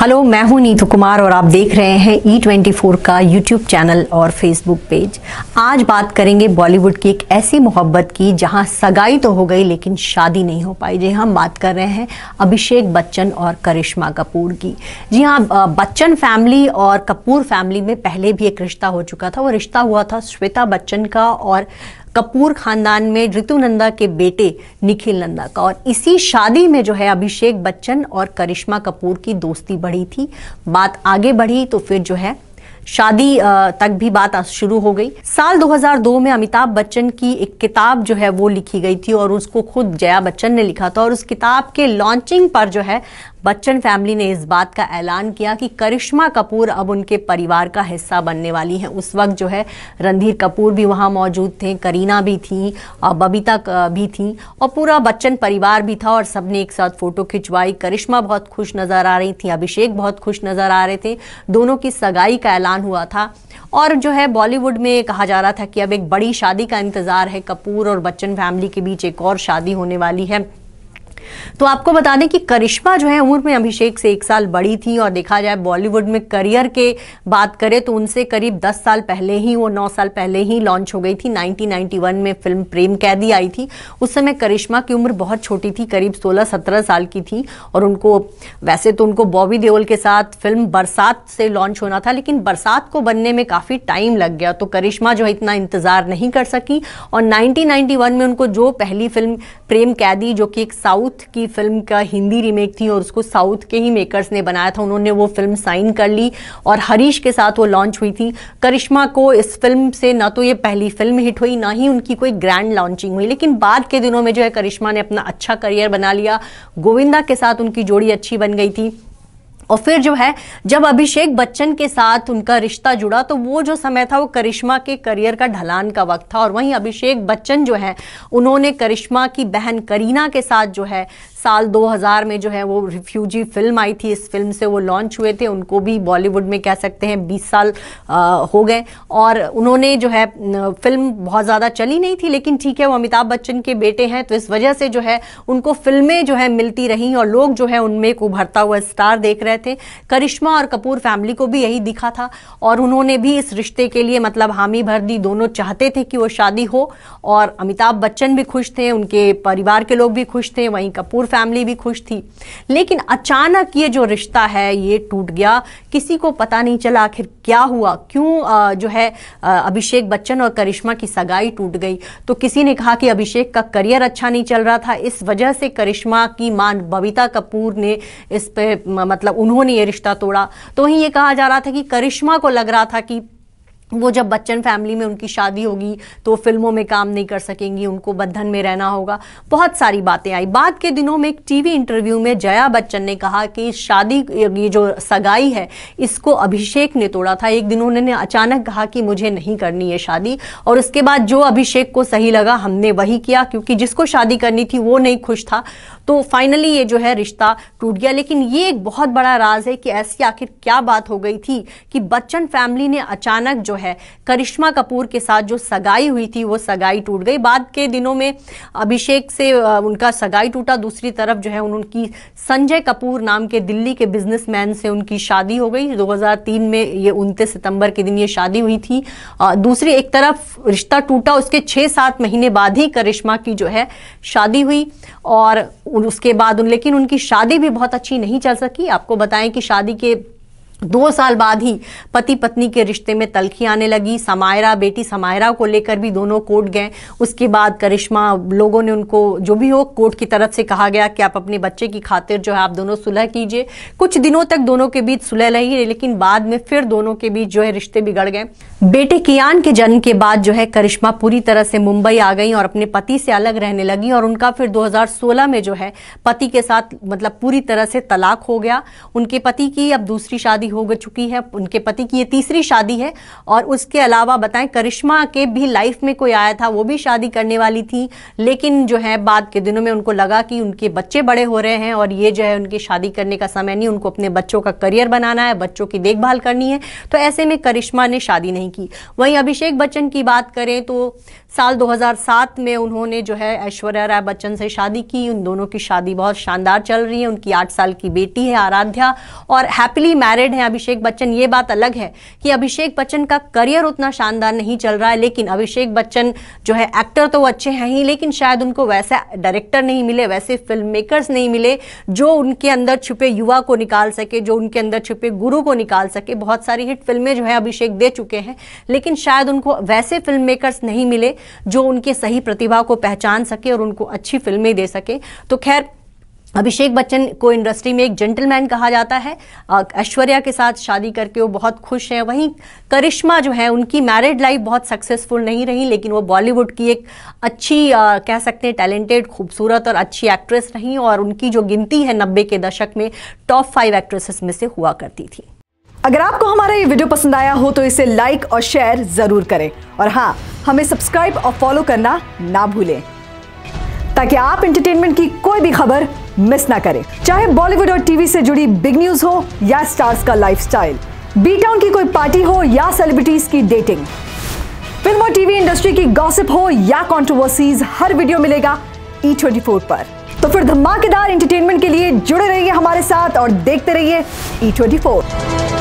hello मैं हूं नीतू कुमार और आप देख रहे हैं ई ट्वेंटी फोर का यूट्यूब चैनल और फेसबुक पेज आज बात करेंगे बॉलीवुड की एक ऐसी मोहब्बत की जहां सगाई तो हो गई लेकिन शादी नहीं हो पाई जी हम बात कर रहे हैं अभिषेक बच्चन और करिश्मा कपूर की जी हाँ बच्चन फैमिली और कपूर फैमिली में पहले भी एक रिश्ता हो चुका था वो रिश्ता हुआ था श्वेता बच्चन का और कपूर खानदान में ऋतु नंदा के बेटे निखिल नंदा का और इसी शादी में जो है अभिषेक बच्चन और करिश्मा कपूर की दोस्ती बढ़ी थी बात आगे बढ़ी तो फिर जो है शादी तक भी बात शुरू हो गई साल 2002 में अमिताभ बच्चन की एक किताब जो है वो लिखी गई थी और उसको खुद जया बच्चन ने लिखा था और उस किताब के लॉन्चिंग पर जो है बच्चन फैमिली ने इस बात का ऐलान किया कि करिश्मा कपूर अब उनके परिवार का हिस्सा बनने वाली हैं उस वक्त जो है रणधीर कपूर भी वहाँ मौजूद थे करीना भी थी और बबीता भी थी और पूरा बच्चन परिवार भी था और सब ने एक साथ फ़ोटो खिंचवाई करिश्मा बहुत खुश नज़र आ रही थी अभिषेक बहुत खुश नज़र आ रहे थे दोनों की सगाई का ऐलान हुआ था और जो है बॉलीवुड में कहा जा रहा था कि अब एक बड़ी शादी का इंतज़ार है कपूर और बच्चन फैमिली के बीच एक और शादी होने वाली है तो आपको बता दें कि करिश्मा जो है उम्र में अभिषेक से एक साल बड़ी थी और देखा जाए बॉलीवुड में करियर के बात करें तो उनसे करीब 10 साल पहले ही वो 9 साल पहले ही लॉन्च हो गई थी 1991 में फिल्म प्रेम कैदी आई थी उस समय करिश्मा की उम्र बहुत छोटी थी करीब 16-17 साल की थी और उनको वैसे तो उनको बॉबी देओल के साथ फिल्म बरसात से लॉन्च होना था लेकिन बरसात को बनने में काफ़ी टाइम लग गया तो करिश्मा जो है इतना इंतज़ार नहीं कर सकी और नाइनटीन में उनको जो पहली फिल्म प्रेम कैदी जो कि एक साउथ साउथ की फिल्म का हिंदी रीमेक थी और उसको साउथ के ही मेकर्स ने बनाया था उन्होंने वो फिल्म साइन कर ली और हरीश के साथ वो लॉन्च हुई थी करिश्मा को इस फिल्म से ना तो ये पहली फिल्म हिट हुई ना ही उनकी कोई ग्रैंड लॉन्चिंग हुई लेकिन बाद के दिनों में जो है करिश्मा ने अपना अच्छा करियर बना लिया गोविंदा के साथ उनकी जोड़ी अच्छी बन गई थी और फिर जो है जब अभिषेक बच्चन के साथ उनका रिश्ता जुड़ा तो वो जो समय था वो करिश्मा के करियर का ढलान का वक्त था और वहीं अभिषेक बच्चन जो है उन्होंने करिश्मा की बहन करीना के साथ जो है साल 2000 में जो है वो रिफ्यूजी फिल्म आई थी इस फिल्म से वो लॉन्च हुए थे उनको भी बॉलीवुड में कह सकते हैं 20 साल आ, हो गए और उन्होंने जो है फिल्म बहुत ज़्यादा चली नहीं थी लेकिन ठीक है वो अमिताभ बच्चन के बेटे हैं तो इस वजह से जो है उनको फिल्में जो है मिलती रहीं और लोग जो है उनमें एक उभरता हुआ स्टार देख रहे थे करिश्मा और कपूर फैमिली को भी यही दिखा था और उन्होंने भी इस रिश्ते के लिए मतलब हामी भर दी दोनों चाहते थे कि वो शादी हो और अमिताभ बच्चन भी खुश थे उनके परिवार के लोग भी खुश थे वहीं कपूर फैमिली भी खुश थी लेकिन अचानक ये जो रिश्ता है ये टूट गया किसी को पता नहीं चला आखिर क्या हुआ क्यों जो है अभिषेक बच्चन और करिश्मा की सगाई टूट गई तो किसी ने कहा कि अभिषेक का करियर अच्छा नहीं चल रहा था इस वजह से करिश्मा की मां बबीता कपूर ने इस पे मतलब उन्होंने ये रिश्ता तोड़ा तो वहीं ये कहा जा रहा था कि करिश्मा को लग रहा था कि वो जब बच्चन फैमिली में उनकी शादी होगी तो फिल्मों में काम नहीं कर सकेंगी उनको बंधन में रहना होगा बहुत सारी बातें आई बाद के दिनों में एक टीवी इंटरव्यू में जया बच्चन ने कहा कि शादी ये जो सगाई है इसको अभिषेक ने तोड़ा था एक दिन उन्होंने अचानक कहा कि मुझे नहीं करनी है शादी और उसके बाद जो अभिषेक को सही लगा हमने वही किया क्योंकि जिसको शादी करनी थी वो नहीं खुश था तो फाइनली ये जो है रिश्ता टूट गया लेकिन ये एक बहुत बड़ा राज है कि ऐसी आखिर क्या बात हो गई थी कि बच्चन फैमिली ने अचानक जो है करिश्मा कपूर के साथ जो सगाई हुई थी वो सगाई टूट गई बाद के दिनों में अभिषेक से उनका सगाई टूटा दूसरी तरफ जो है उनकी संजय कपूर नाम के दिल्ली के बिजनेस से उनकी शादी हो गई दो में ये उनतीस सितंबर के दिन ये शादी हुई थी दूसरी एक तरफ रिश्ता टूटा उसके छः सात महीने बाद ही करिश्मा की जो है शादी हुई और उसके बाद उन लेकिन उनकी शादी भी बहुत अच्छी नहीं चल सकी आपको बताएं कि शादी के दो साल बाद ही पति पत्नी के रिश्ते में तलखी आने लगी समायरा बेटी समायरा को लेकर भी दोनों कोर्ट गए उसके बाद करिश्मा लोगों ने उनको जो भी हो कोर्ट की तरफ से कहा गया कि आप अपने बच्चे की खातिर जो है आप दोनों सुलह कीजिए कुछ दिनों तक दोनों के बीच सुलह रही लेकिन बाद में फिर दोनों के बीच जो है रिश्ते बिगड़ गए बेटे कियान के जन्म के बाद जो है करिश्मा पूरी तरह से मुंबई आ गई और अपने पति से अलग रहने लगी और उनका फिर 2016 में जो है पति के साथ मतलब पूरी तरह से तलाक हो गया उनके पति की अब दूसरी शादी शादी हो चुकी है उनके पति की ये तीसरी शादी है और उसके अलावा बताएं करिश्मा के भी लाइफ में कोई आया था वो भी शादी करने वाली थी लेकिन जो है बाद के दिनों में उनको लगा कि उनके बच्चे बड़े हो रहे हैं और ये जो है उनकी शादी करने का समय नहीं उनको अपने बच्चों का करियर बनाना है बच्चों की देखभाल करनी है तो ऐसे में करिश्मा ने शादी नहीं की वहीं अभिषेक बच्चन की बात करें तो साल 2007 में उन्होंने जो है ऐश्वर्या राय बच्चन से शादी की उन दोनों की शादी बहुत शानदार चल रही है उनकी आठ साल की बेटी है आराध्या और हैप्पीली मैरिड हैं अभिषेक बच्चन ये बात अलग है कि अभिषेक बच्चन का करियर उतना शानदार नहीं चल रहा है लेकिन अभिषेक बच्चन जो है एक्टर तो अच्छे हैं ही लेकिन शायद उनको वैसे डायरेक्टर नहीं मिले वैसे फिल्म मेकर्स नहीं मिले जो उनके अंदर छुपे युवा को निकाल सके जो उनके अंदर छुपे गुरु को निकाल सके बहुत सारी हिट फिल्में जो है अभिषेक दे चुके हैं लेकिन शायद उनको वैसे फिल्म मेकर्स नहीं मिले जो उनके सही प्रतिभा को पहचान सके और उनको अच्छी फिल्में दे सके तो खैर अभिषेक बच्चन को इंडस्ट्री में एक जेंटलमैन कहा जाता है ऐश्वर्या के साथ शादी करके वो बहुत खुश हैं वहीं करिश्मा जो है उनकी मैरिड लाइफ बहुत सक्सेसफुल नहीं रही लेकिन वो बॉलीवुड की एक अच्छी आ, कह सकते हैं टैलेंटेड खूबसूरत और अच्छी एक्ट्रेस रहीं और उनकी जो गिनती है नब्बे के दशक में टॉप फाइव एक्ट्रेसेस में से हुआ करती थी अगर आपको हमारा ये वीडियो पसंद आया हो तो इसे लाइक और शेयर ज़रूर करें और हाँ हमें सब्सक्राइब और फॉलो करना ना भूलें ताकि आप इंटरटेनमेंट की कोई भी खबर मिस ना करें चाहे बॉलीवुड और टीवी से जुड़ी बिग न्यूज हो या स्टार्स का लाइफस्टाइल बी टाउन की कोई पार्टी हो या सेलिब्रिटीज की डेटिंग फिल्म और टीवी इंडस्ट्री की गॉसिप हो या कंट्रोवर्सीज हर वीडियो मिलेगा ई ट्वेंटी फोर पर तो फिर धमाकेदार एंटरटेनमेंट के लिए जुड़े रहिए हमारे साथ और देखते रहिए ई ट्वेंटी फोर